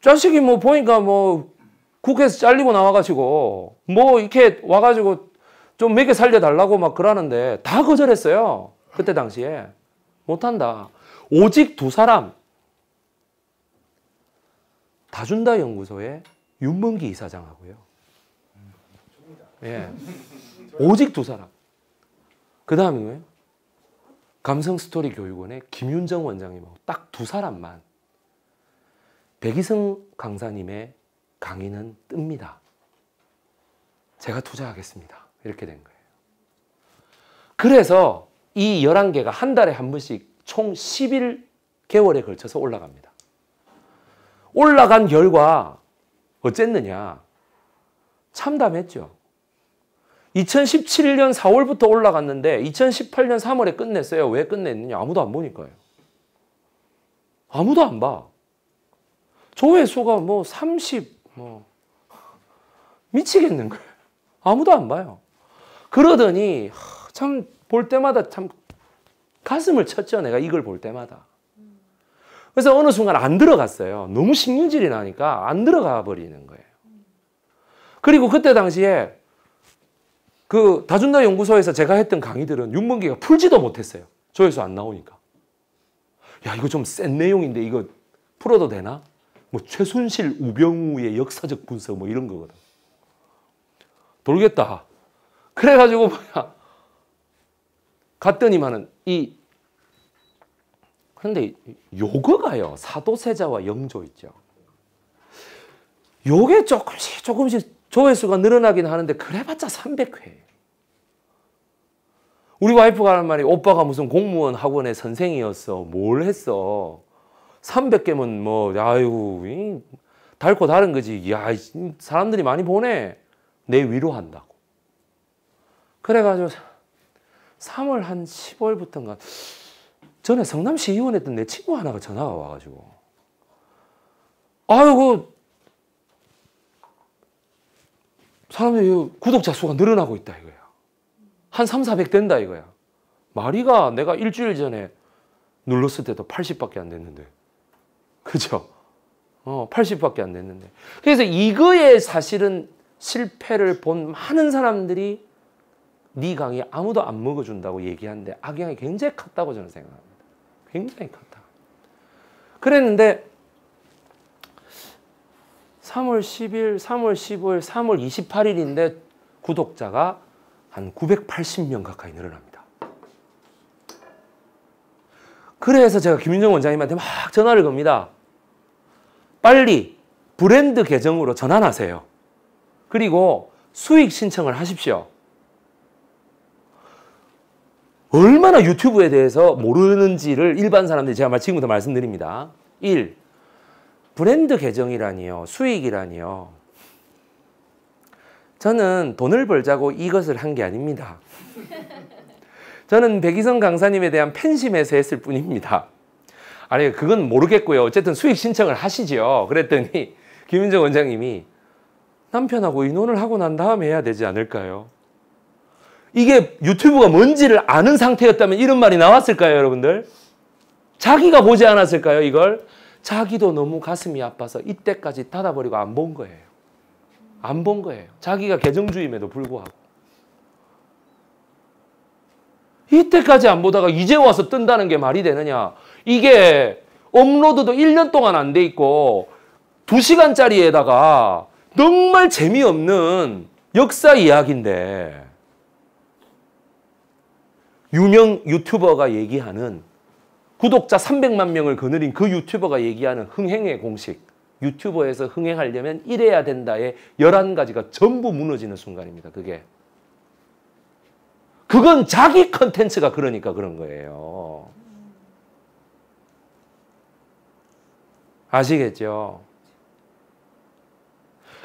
자식이 뭐 보니까 뭐 국회에서 잘리고 나와가지고 뭐 이렇게 와가지고 좀 몇 개 살려달라고 막 그러는데 다 거절했어요 그때 당시에 못한다 오직 두 사람 다준다 연구소에 윤문기 이사장하고요 예. 오직 두 사람. 그 다음에 뭐예요? 감성 스토리 교육원의 김윤정 원장님하고 딱 두 사람만 백이성 강사님의 강의는 뜹니다. 제가 투자하겠습니다. 이렇게 된 거예요. 그래서 이 11개가 한 달에 한 번씩 총 11개월에 걸쳐서 올라갑니다. 올라간 결과 어쨌느냐? 참담했죠. 2017년 4월부터 올라갔는데 2018년 3월에 끝냈어요. 왜 끝냈느냐? 아무도 안 보니까요. 아무도 안 봐. 조회수가 뭐 30, 뭐, 미치겠는 거예요. 아무도 안 봐요. 그러더니, 참, 볼 때마다 참 가슴을 쳤죠. 내가 이걸 볼 때마다. 그래서 어느 순간 안 들어갔어요. 너무 신경질이 나니까 안 들어가 버리는 거예요. 그리고 그때 당시에 그 다준다 연구소에서 제가 했던 강의들은 윤문기가 풀지도 못했어요. 조회수 안 나오니까. 야 이거 좀 센 내용인데 이거 풀어도 되나? 뭐 최순실 우병우의 역사적 분석 뭐 이런 거거든. 돌겠다. 그래가지고 뭐야 갔더니만은 이 근데 요거가요 사도세자와 영조 있죠. 요게 조금씩 조금씩 조회수가 늘어나긴 하는데 그래봤자 300회. 우리 와이프가 하는 말이 오빠가 무슨 공무원 학원의 선생이었어. 뭘 했어. 300개면 뭐 아이고 달고 다른 거지. 야 사람들이 많이 보네. 내 위로한다고. 그래가지고 3월 한 15일부터인가 전에 성남시 의원했던 내 친구 하나가 전화가 와가지고 아이고 사람들이 구독자 수가 늘어나고 있다 이거야. 한 3, 400 된다 이거야. 마리가 내가 일주일 전에 눌렀을 때도 80밖에 안 됐는데. 그죠? 어, 80밖에 안 됐는데. 그래서 이거에 사실은 실패를 본 많은 사람들이 네 강의 아무도 안 먹어준다고 얘기하는데 악영향이 굉장히 컸다고 저는 생각합니다. 굉장히 컸다. 그랬는데 3월 10일, 3월 15일, 3월 28일인데 구독자가 한 980명 가까이 늘어납니다. 그래서 제가 김윤정 원장님한테 막 전화를 겁니다. 빨리 브랜드 계정으로 전환하세요. 그리고 수익 신청을 하십시오. 얼마나 유튜브에 대해서 모르는지를 일반 사람들이 제가 지금부터 말씀드립니다. 1. 브랜드 계정이라니요. 수익이라니요. 저는 돈을 벌자고 이것을 한 게 아닙니다. 저는 백희성 강사님에 대한 팬심에서 했을 뿐입니다. 아니 그건 모르겠고요. 어쨌든 수익 신청을 하시지요. 그랬더니 김윤정 원장님이 남편하고 의논을 하고 난 다음에 해야 되지 않을까요? 이게 유튜브가 뭔지를 아는 상태였다면 이런 말이 나왔을까요, 여러분들? 자기가 보지 않았을까요, 이걸? 자기도 너무 가슴이 아파서 이때까지 닫아버리고 안 본 거예요. 안 본 거예요. 자기가 개정주임에도 불구하고. 이때까지 안 보다가 이제 와서 뜬다는 게 말이 되느냐. 이게 업로드도 1년 동안 안 돼 있고 2시간짜리에다가 정말 재미없는 역사 이야기인데 유명 유튜버가 얘기하는 구독자 300만 명을 거느린 그 유튜버가 얘기하는 흥행의 공식 유튜버에서 흥행하려면 이래야 된다의 11가지가 전부 무너지는 순간입니다. 그게. 그건 자기 컨텐츠가 그러니까 그런 거예요. 아시겠죠?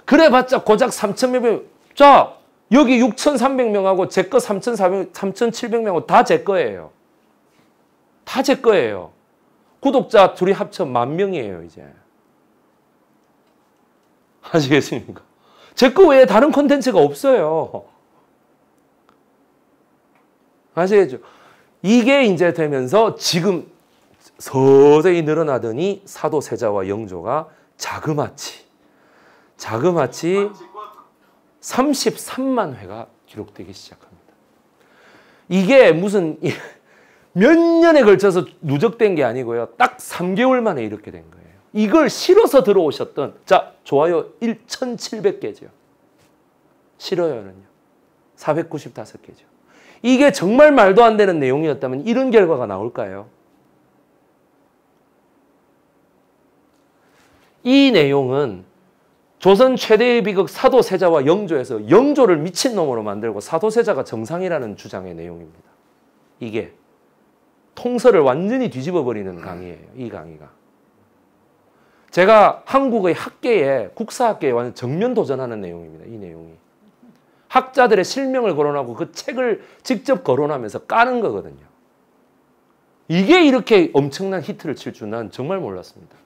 그래봤자 고작 3,000명, 자, 여기 6,300명하고 제 거 3,400, 3,700명하고 다제 거예요. 다제 거예요. 구독자 둘이 합쳐 만 명이에요, 이제. 아시겠습니까? 제 거 외에 다른 콘텐츠가 없어요. 아시겠죠? 이게 이제 되면서 지금 서서히 늘어나더니 사도세자와 영조가 자그마치 자그마치 33만 회가 기록되기 시작합니다. 이게 무슨 몇 년에 걸쳐서 누적된 게 아니고요. 딱 3개월 만에 이렇게 된 거예요. 이걸 싫어서 들어오셨던 자 좋아요 1,700개죠. 싫어요는요. 495개죠. 이게 정말 말도 안 되는 내용이었다면 이런 결과가 나올까요? 이 내용은 조선 최대의 비극 사도세자와 영조에서 영조를 미친놈으로 만들고 사도세자가 정상이라는 주장의 내용입니다. 이게 통서를 완전히 뒤집어 버리는 강의예요. 이 강의가. 제가 한국의 학계에 국사학계에 완전 정면 도전하는 내용입니다. 이 내용이. 학자들의 실명을 거론하고 그 책을 직접 거론하면서 까는 거거든요. 이게 이렇게 엄청난 히트를 칠 줄 난 정말 몰랐습니다.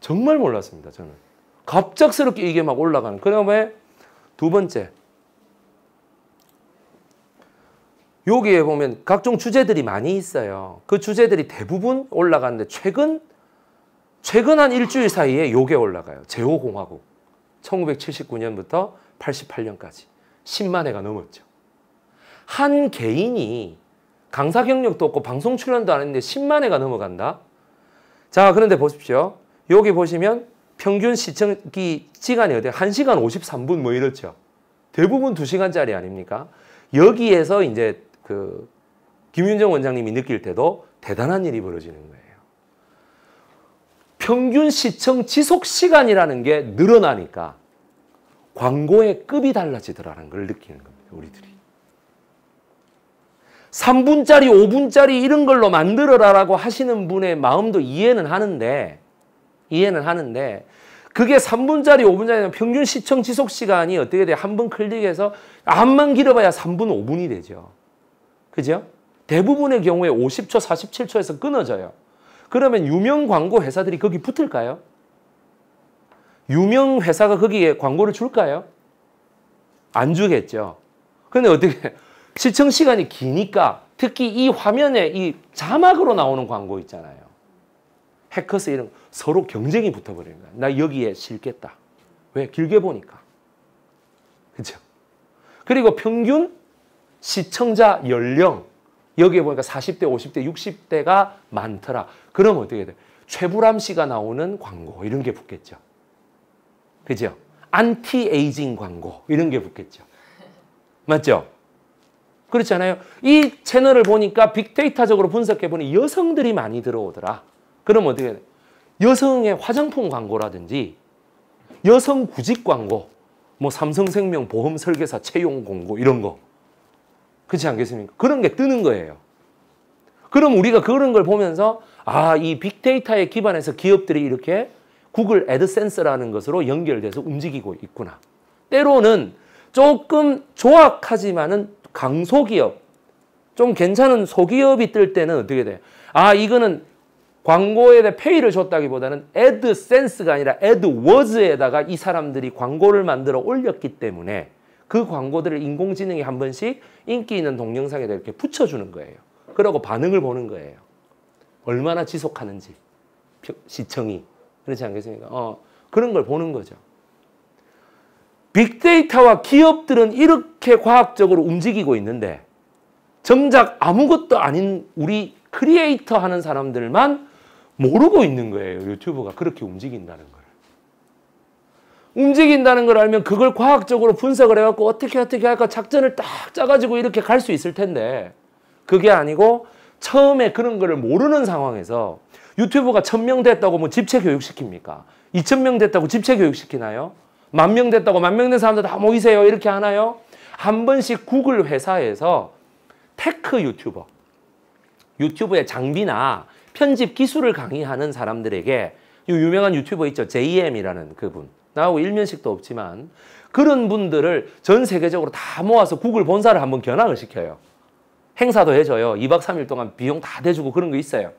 정말 몰랐습니다. 저는. 갑작스럽게 이게 막 올라가는. 그 다음에 두 번째. 여기에 보면 각종 주제들이 많이 있어요. 그 주제들이 대부분 올라가는데 최근 최근 한 일주일 사이에 요게 올라가요. 제5공화국. 1979년부터 88년까지 10만 회가 넘었죠. 한 개인이 강사 경력도 없고 방송 출연도 안 했는데 10만 회가 넘어간다. 자, 그런데 보십시오. 여기 보시면 평균 시청기 시간이 어때요? 1시간 53분 뭐 이렇죠. 대부분 2시간짜리 아닙니까? 여기에서 이제 그 김윤정 원장님이 느낄 때도 대단한 일이 벌어지는 거예요. 평균 시청 지속 시간이라는 게 늘어나니까 광고의 급이 달라지더라는 걸 느끼는 겁니다. 우리들이. 3분짜리, 5분짜리 이런 걸로 만들어라라고 하시는 분의 마음도 이해는 하는데 이해는 하는데 그게 3분짜리, 5분짜리 평균 시청 지속 시간이 어떻게 돼? 한 번 클릭해서 암만 길어봐야 3분, 5분이 되죠. 그죠? 대부분의 경우에 50초, 47초에서 끊어져요. 그러면 유명 광고 회사들이 거기 붙을까요? 유명 회사가 거기에 광고를 줄까요? 안 주겠죠. 근데 어떻게 시청 시간이 기니까 특히 이 화면에 이 자막으로 나오는 광고 있잖아요. 해커스 이런 서로 경쟁이 붙어버리는 거야. 나 여기에 실겠다. 왜? 길게 보니까. 그죠? 그리고 평균 시청자 연령 여기에 보니까 40대, 50대, 60대가 많더라. 그럼 어떻게 돼? 최불암 씨가 나오는 광고 이런 게 붙겠죠. 그죠? 안티 에이징 광고 이런 게 붙겠죠. 맞죠? 그렇잖아요. 이 채널을 보니까 빅데이터적으로 분석해보니 여성들이 많이 들어오더라. 그럼 어떻게 돼? 여성의 화장품 광고라든지 여성 구직 광고, 뭐 삼성생명 보험 설계사 채용 공고 이런 거. 그렇지 않겠습니까? 그런 게 뜨는 거예요. 그럼 우리가 그런 걸 보면서 아, 이 빅데이터에 기반해서 기업들이 이렇게 구글 애드센스라는 것으로 연결돼서 움직이고 있구나. 때로는 조금 조악하지만은 강소기업, 좀 괜찮은 소기업이 뜰 때는 어떻게 돼요? 아, 이거는 광고에 대해 페이를 줬다기보다는 애드센스가 아니라 애드워즈에다가 이 사람들이 광고를 만들어 올렸기 때문에 그 광고들을 인공지능이 한 번씩 인기 있는 동영상에다 이렇게 붙여주는 거예요. 그러고 반응을 보는 거예요. 얼마나 지속하는지 시청이 그렇지 않겠습니까? 어, 그런 걸 보는 거죠. 빅데이터와 기업들은 이렇게 과학적으로 움직이고 있는데 정작 아무것도 아닌 우리 크리에이터 하는 사람들만 모르고 있는 거예요. 유튜브가 그렇게 움직인다는 거예요. 움직인다는 걸 알면 그걸 과학적으로 분석을 해갖고 어떻게 어떻게 할까 작전을 딱 짜가지고 이렇게 갈 수 있을 텐데 그게 아니고 처음에 그런 거를 모르는 상황에서 유튜브가 천명 됐다고 뭐 집체 교육시킵니까? 이천 명 됐다고 집체 교육시키나요? 만 명 됐다고 만명 된 사람들 다 모이세요 이렇게 하나요? 한 번씩 구글 회사에서 테크 유튜버 유튜브의 장비나 편집 기술을 강의하는 사람들에게 유명한 유튜버 있죠 JM이라는 그분 나하고 일면식도 없지만 그런 분들을 전 세계적으로 다 모아서 구글 본사를 한번 견학을 시켜요. 행사도 해줘요. 2박 3일 동안 비용 다 대주고 그런 거 있어요.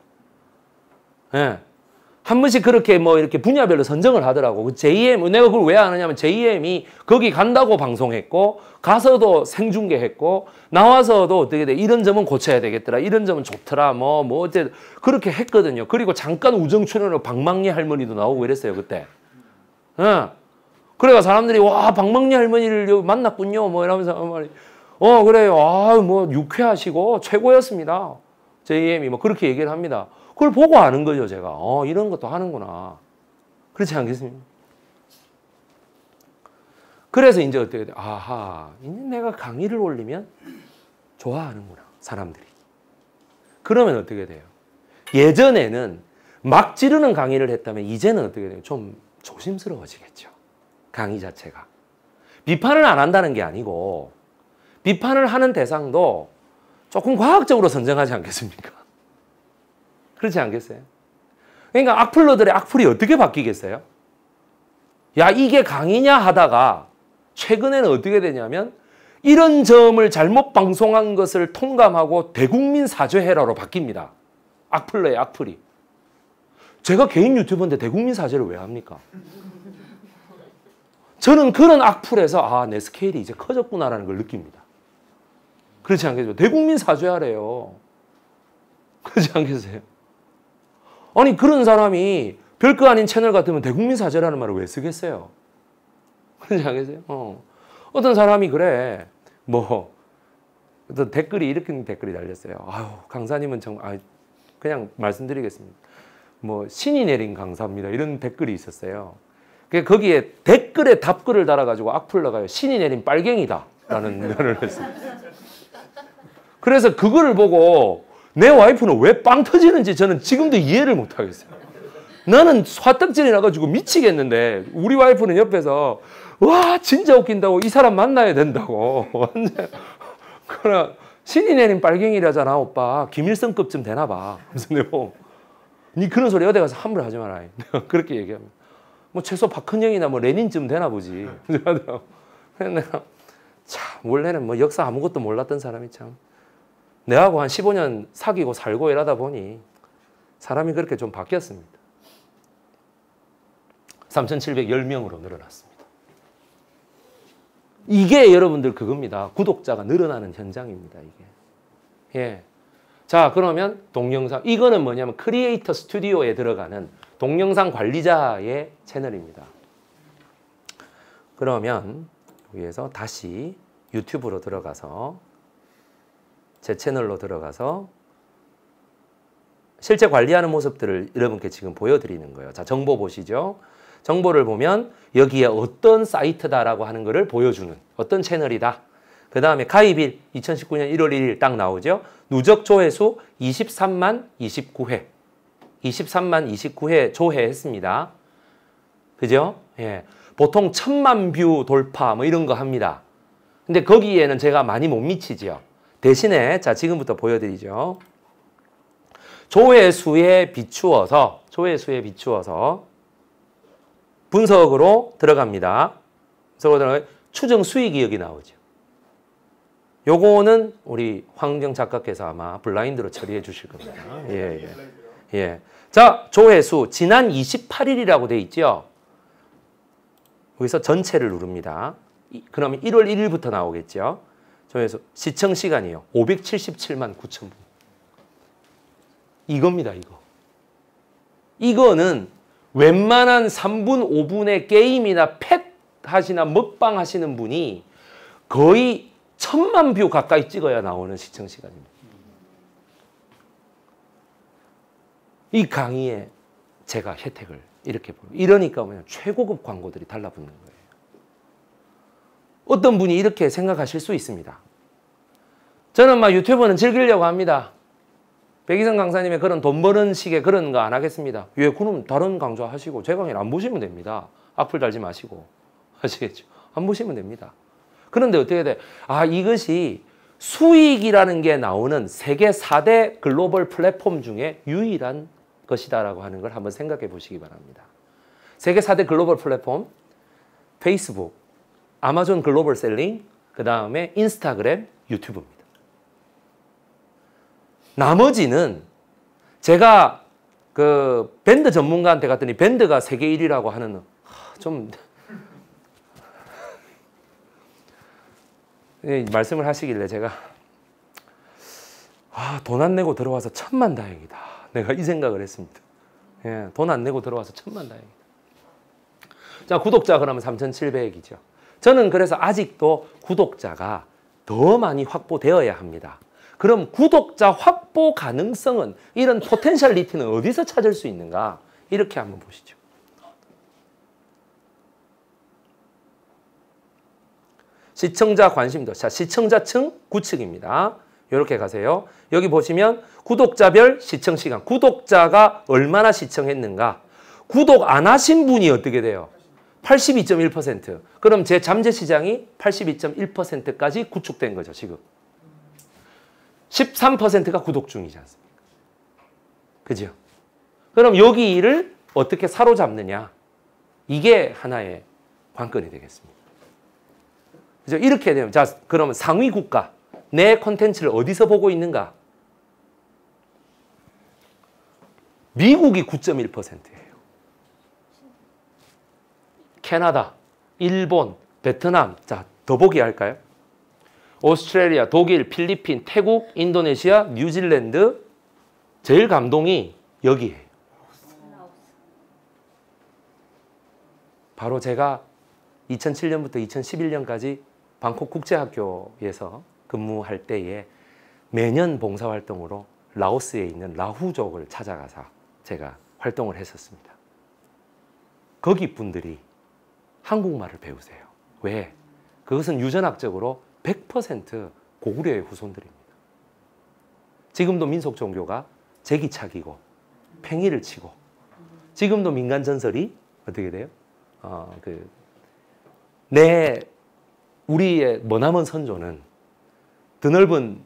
예. 한 번씩 그렇게 뭐 이렇게 분야별로 선정을 하더라고. 그 JM, 내가 그걸 왜 아느냐면 JM이 거기 간다고 방송했고, 가서도 생중계했고, 나와서도 어떻게 돼. 이런 점은 고쳐야 되겠더라. 이런 점은 좋더라. 뭐, 뭐, 어쨌든. 그렇게 했거든요. 그리고 잠깐 우정 출연으로 방망이 할머니도 나오고 이랬어요, 그때. 어. 그래가 사람들이 와 박먹리 할머니를 만났군요. 뭐 이러면서 어, 말이 어 그래요. 아뭐 유쾌하시고 최고였습니다. JM이 뭐 그렇게 얘기를 합니다. 그걸 보고 아는 거죠 제가. 어 이런 것도 하는구나. 그렇지 않겠습니까? 그래서 이제 어떻게 돼? 아하 이제 내가 강의를 올리면 좋아하는구나 사람들이. 그러면 어떻게 돼요? 예전에는 막 지르는 강의를 했다면 이제는 어떻게 돼요? 좀 조심스러워지겠죠. 강의 자체가. 비판을 안 한다는 게 아니고 비판을 하는 대상도 조금 과학적으로 선정하지 않겠습니까? 그렇지 않겠어요? 그러니까 악플러들의 악플이 어떻게 바뀌겠어요? 야 이게 강의냐 하다가 최근에는 어떻게 되냐면 이런 점을 잘못 방송한 것을 통감하고 대국민 사죄해라로 바뀝니다. 악플러의 악플이. 제가 개인 유튜버인데 대국민 사죄를 왜 합니까? 저는 그런 악플에서 아, 내 스케일이 이제 커졌구나라는 걸 느낍니다. 그렇지 않겠죠? 대국민 사죄하래요. 그렇지 않겠어요? 아니, 그런 사람이 별거 아닌 채널 같으면 대국민 사죄라는 말을 왜 쓰겠어요? 그렇지 않겠어요? 어. 어떤 사람이 그래. 뭐, 어떤 댓글이 이렇게 댓글이 달렸어요. 아유, 강사님은 정말, 아, 그냥 말씀드리겠습니다. 뭐 신이 내린 강사입니다. 이런 댓글이 있었어요. 그 거기에 댓글에 답글을 달아가지고 악플 나가요. 신이 내린 빨갱이다. 라는 면을 했어요. 그래서 그거를 보고 내 와이프는 왜 빵 터지는지 저는 지금도 이해를 못하겠어요. 나는 화딱지이 나가지고 미치겠는데 우리 와이프는 옆에서 와 진짜 웃긴다고 이 사람 만나야 된다고 그러나 신이 내린 빨갱이라잖아 오빠 김일성급쯤 되나 봐. 무슨 내뭐 네 그런 소리 어디 가서 함부로 하지 마라. 그렇게 얘기합니다. 뭐 최소 박헌영이나 뭐 레닌쯤 되나 보지. 내가 네. 참 원래는 뭐 역사 아무것도 몰랐던 사람이 참 내하고 한 15년 사귀고 살고 일하다 보니 사람이 그렇게 좀 바뀌었습니다. 3,710명으로 늘어났습니다. 이게 여러분들 그겁니다. 구독자가 늘어나는 현장입니다. 이게. 예. 자 그러면 동영상 이거는 뭐냐면 크리에이터 스튜디오에 들어가는 동영상 관리자의 채널입니다. 그러면 여기에서 다시 유튜브로 들어가서 제 채널로 들어가서 실제 관리하는 모습들을 여러분께 지금 보여드리는 거예요. 자 정보 보시죠. 정보를 보면 여기에 어떤 사이트다라고 하는 것을 보여주는 어떤 채널이다. 그 다음에 가입일 2019년 1월 1일 딱 나오죠. 누적 조회수 23만 29회. 23만 29회 조회했습니다. 그죠? 예. 보통 천만 뷰 돌파 뭐 이런 거 합니다. 근데 거기에는 제가 많이 못미치죠 대신에 자 지금부터 보여드리죠. 조회수에 비추어서 조회수에 비추어서 분석으로 들어갑니다. 분석으로 들어가 추정 수익이 여기 나오죠. 요거는 우리 황정 작가께서 아마 블라인드로 처리해 주실 겁니다. 예, 예. 예. 예. 예. 자, 조회수 지난 28일이라고 돼 있죠. 여기서 전체를 누릅니다. 이, 그러면 1월 1일부터 나오겠죠. 조회수 시청 시간이요. 577만 9천 분. 이겁니다, 이거. 이거는 웬만한 3분, 5분의 게임이나 펫 하시나 먹방 하시는 분이 거의 천만 뷰 가까이 찍어야 나오는 시청 시간입니다. 이 강의에 제가 혜택을 이렇게 보는 이러니까 뭐냐 최고급 광고들이 달라붙는 거예요. 어떤 분이 이렇게 생각하실 수 있습니다. 저는 막 유튜브는 즐기려고 합니다. 백이성 강사님의 그런 돈 버는 식의 그런 거 안 하겠습니다. 예, 그럼 다른 강좌 하시고 제 강의를 안 보시면 됩니다. 악플 달지 마시고. 아시겠죠? 안 보시면 됩니다. 그런데 어떻게 돼? 아, 이것이 수익이라는 게 나오는 세계 4대 글로벌 플랫폼 중에 유일한 것이다라고 하는 걸 한번 생각해 보시기 바랍니다. 세계 4대 글로벌 플랫폼, 페이스북, 아마존 글로벌 셀링, 그 다음에 인스타그램, 유튜브입니다. 나머지는 제가 그 밴드 전문가한테 갔더니 밴드가 세계 1위라고 하는 좀 예, 말씀을 하시길래 제가 아, 돈 안 내고 들어와서 천만 다행이다. 내가 이 생각을 했습니다. 예, 돈 안 내고 들어와서 천만 다행이다. 자, 구독자 그러면 3,700이죠. 저는 그래서 아직도 구독자가 더 많이 확보되어야 합니다. 그럼 구독자 확보 가능성은 이런 포텐셜리티는 어디서 찾을 수 있는가? 이렇게 한번 보시죠. 시청자 관심도. 자, 시청자층 구층입니다 이렇게 가세요. 여기 보시면 구독자별 시청 시간. 구독자가 얼마나 시청했는가. 구독 안 하신 분이 어떻게 돼요? 82.1%. 그럼 제 잠재 시장이 82.1%까지 구축된 거죠, 지금. 13%가 구독 중이지 않습니까? 그죠? 그럼 여기를 어떻게 사로잡느냐? 이게 하나의 관건이 되겠습니다. 그죠? 이렇게 되면 자 그러면 상위 국가 내 컨텐츠를 어디서 보고 있는가? 미국이 9.1%예요. 캐나다, 일본, 베트남 자더 보기 할까요? 오스트레일리아, 독일, 필리핀, 태국, 인도네시아, 뉴질랜드 제일 감동이 여기에요. 바로 제가 2007년부터 2011년까지 방콕 국제학교에서 근무할 때에 매년 봉사활동으로 라오스에 있는 라후족을 찾아가서 제가 활동을 했었습니다. 거기 분들이 한국말을 배우세요. 왜? 그것은 유전학적으로 100% 고구려의 후손들입니다. 지금도 민속 종교가 제기차기고 팽이를 치고 지금도 민간 전설이 어떻게 돼요? 어, 그내 우리의 머나먼 선조는 드넓은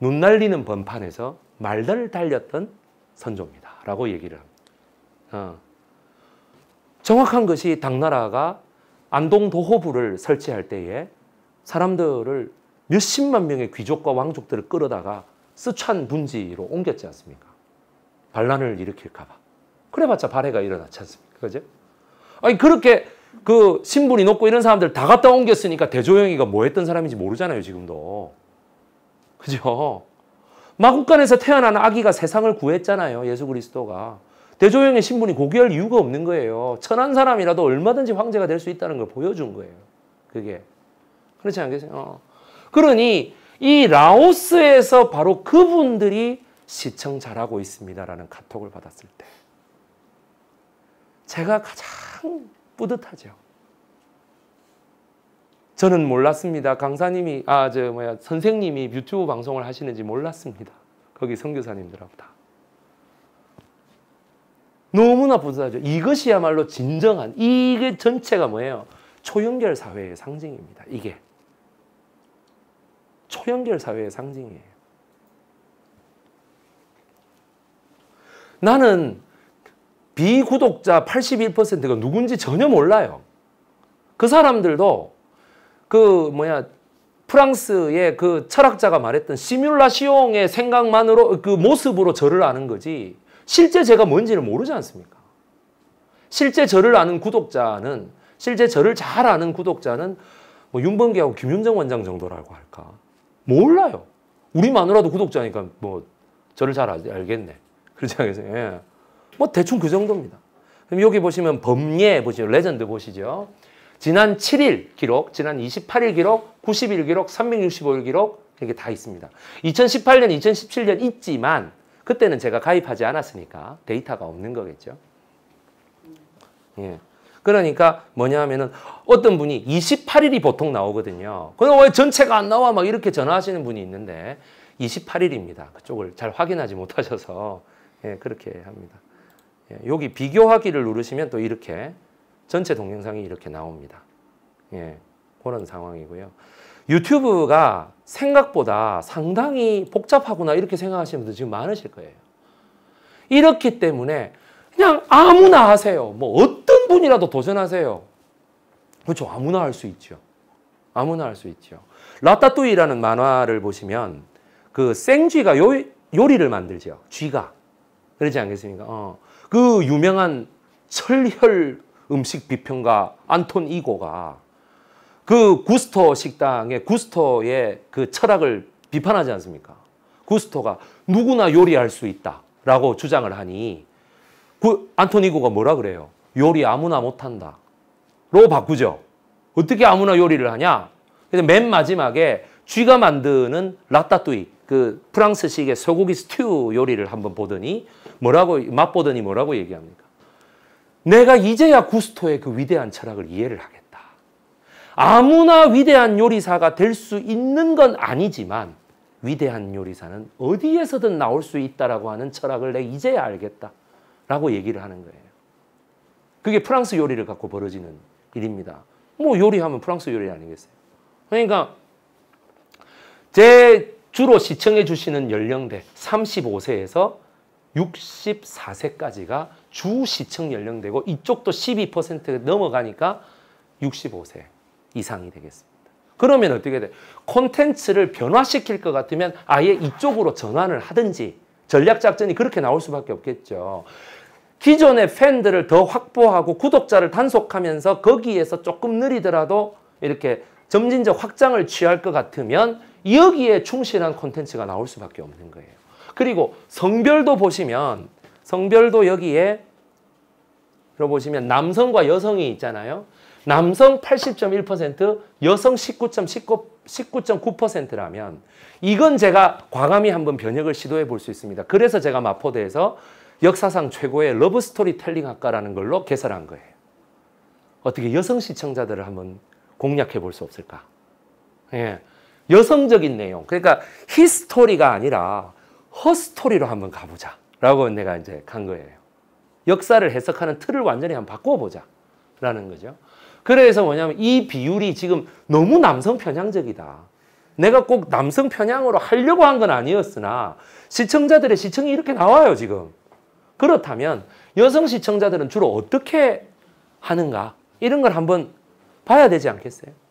눈 날리는 번판에서 말단 달렸던 선조입니다. 라고 얘기를 합니다. 어. 정확한 것이 당나라가 안동 도호부를 설치할 때에 사람들을 몇십만 명의 귀족과 왕족들을 끌어다가 쓰촨 분지로 옮겼지 않습니까? 반란을 일으킬까봐. 그래봤자 발해가 일어났지 않습니까? 그죠? 아니, 그렇게 그 신분이 높고 이런 사람들 다 갖다 옮겼으니까 대조영이가 뭐 했던 사람인지 모르잖아요, 지금도. 그죠? 마국간에서 태어난 아기가 세상을 구했잖아요, 예수 그리스도가. 대조영의 신분이 고귀할 이유가 없는 거예요. 천한 사람이라도 얼마든지 황제가 될 수 있다는 걸 보여준 거예요. 그게. 그렇지 않겠어요? 어. 그러니 이 라오스에서 바로 그분들이 시청 잘하고 있습니다라는 카톡을 받았을 때 제가 가장 뿌듯하죠. 저는 몰랐습니다. 강사님이 아저 뭐야 선생님이 유튜브 방송을 하시는지 몰랐습니다. 거기 선교사님들하고 다. 너무나 부자죠. 이것이야말로 진정한 이게 전체가 뭐예요? 초연결 사회의 상징입니다. 이게 초연결 사회의 상징이에요. 나는 비구독자 81%가 누군지 전혀 몰라요. 그 사람들도 그 뭐야 프랑스의 그 철학자가 말했던 시뮬라시옹의 생각만으로 그 모습으로 저를 아는 거지 실제 제가 뭔지를 모르지 않습니까? 실제 저를 아는 구독자는 실제 저를 잘 아는 구독자는 뭐 윤범기하고 김윤정 원장 정도라고 할까 몰라요. 우리 마누라도 구독자니까 뭐 저를 잘 알겠네. 그렇지 않겠어요? 예. 뭐 대충 그 정도입니다. 그럼 여기 보시면 범예 보시죠. 레전드 보시죠. 지난 7일 기록, 지난 28일 기록, 90일 기록, 365일 기록 이게다 있습니다. 2018년, 2017년 있지만 그때는 제가 가입하지 않았으니까 데이터가 없는 거겠죠. 예. 그러니까 뭐냐 하면은 어떤 분이 28일이 보통 나오거든요. 그럼 왜 전체가 안 나와? 막 이렇게 전화하시는 분이 있는데 28일입니다. 그쪽을 잘 확인하지 못하셔서 예, 그렇게 합니다. 예, 여기 비교하기를 누르시면 또 이렇게 전체 동영상이 이렇게 나옵니다. 예, 그런 상황이고요. 유튜브가 생각보다 상당히 복잡하구나 이렇게 생각하시는 분들 지금 많으실 거예요. 이렇기 때문에 그냥 아무나 하세요. 뭐 어떤 분이라도 도전하세요. 그렇죠. 아무나 할 수 있죠. 아무나 할 수 있죠. 라따뚜이라는 만화를 보시면 그 생쥐가 요, 요리를 만들죠. 쥐가. 그러지 않겠습니까? 어. 그 유명한 철혈 음식 비평가 안톤 이고가 그 구스토 식당의 구스토의 그 철학을 비판하지 않습니까? 구스토가 누구나 요리할 수 있다라고 주장을 하니 그 안톤 이고가 뭐라 그래요? 요리 아무나 못한다. 로 바꾸죠. 어떻게 아무나 요리를 하냐? 그래서 맨 마지막에 쥐가 만드는 라따뚜이 그 프랑스식의 소고기 스튜 요리를 한번 보더니 뭐라고 맛보더니 뭐라고 얘기합니까? 내가 이제야 구스토의 그 위대한 철학을 이해를 하겠다. 아무나 위대한 요리사가 될 수 있는 건 아니지만 위대한 요리사는 어디에서든 나올 수 있다라고 하는 철학을 내가 이제야 알겠다라고 얘기를 하는 거예요. 그게 프랑스 요리를 갖고 벌어지는 일입니다. 뭐 요리하면 프랑스 요리 아니겠어요? 그러니까 제 주로 시청해 주시는 연령대 35세에서 64세까지가 주시청 연령되고 이쪽도 12% 넘어가니까 65세 이상이 되겠습니다. 그러면 어떻게 돼? 콘텐츠를 변화시킬 것 같으면 아예 이쪽으로 전환을 하든지 전략작전이 그렇게 나올 수밖에 없겠죠. 기존의 팬들을 더 확보하고 구독자를 단속하면서 거기에서 조금 느리더라도 이렇게 점진적 확장을 취할 것 같으면 여기에 충실한 콘텐츠가 나올 수밖에 없는 거예요. 그리고 성별도 보시면 성별도 여기에 들어보시면 남성과 여성이 있잖아요. 남성 80.1%, 여성 1 9 9라면 이건 제가 과감히 한번 변혁을 시도해 볼 수 있습니다. 그래서 제가 마포대에서 역사상 최고의 러브 스토리텔링 학과라는 걸로 개설한 거예요. 어떻게 여성 시청자들을 한번 공략해 볼 수 없을까? 예. 여성적인 내용. 그러니까 히스토리가 아니라 허스토리로 한번 가보자 라고 내가 이제 간 거예요. 역사를 해석하는 틀을 완전히 한번 바꿔보자 라는 거죠. 그래서 뭐냐면 이 비율이 지금 너무 남성 편향적이다. 내가 꼭 남성 편향으로 하려고 한 건 아니었으나 시청자들의 시청이 이렇게 나와요 지금. 그렇다면 여성 시청자들은 주로 어떻게 하는가 이런 걸 한번 봐야 되지 않겠어요?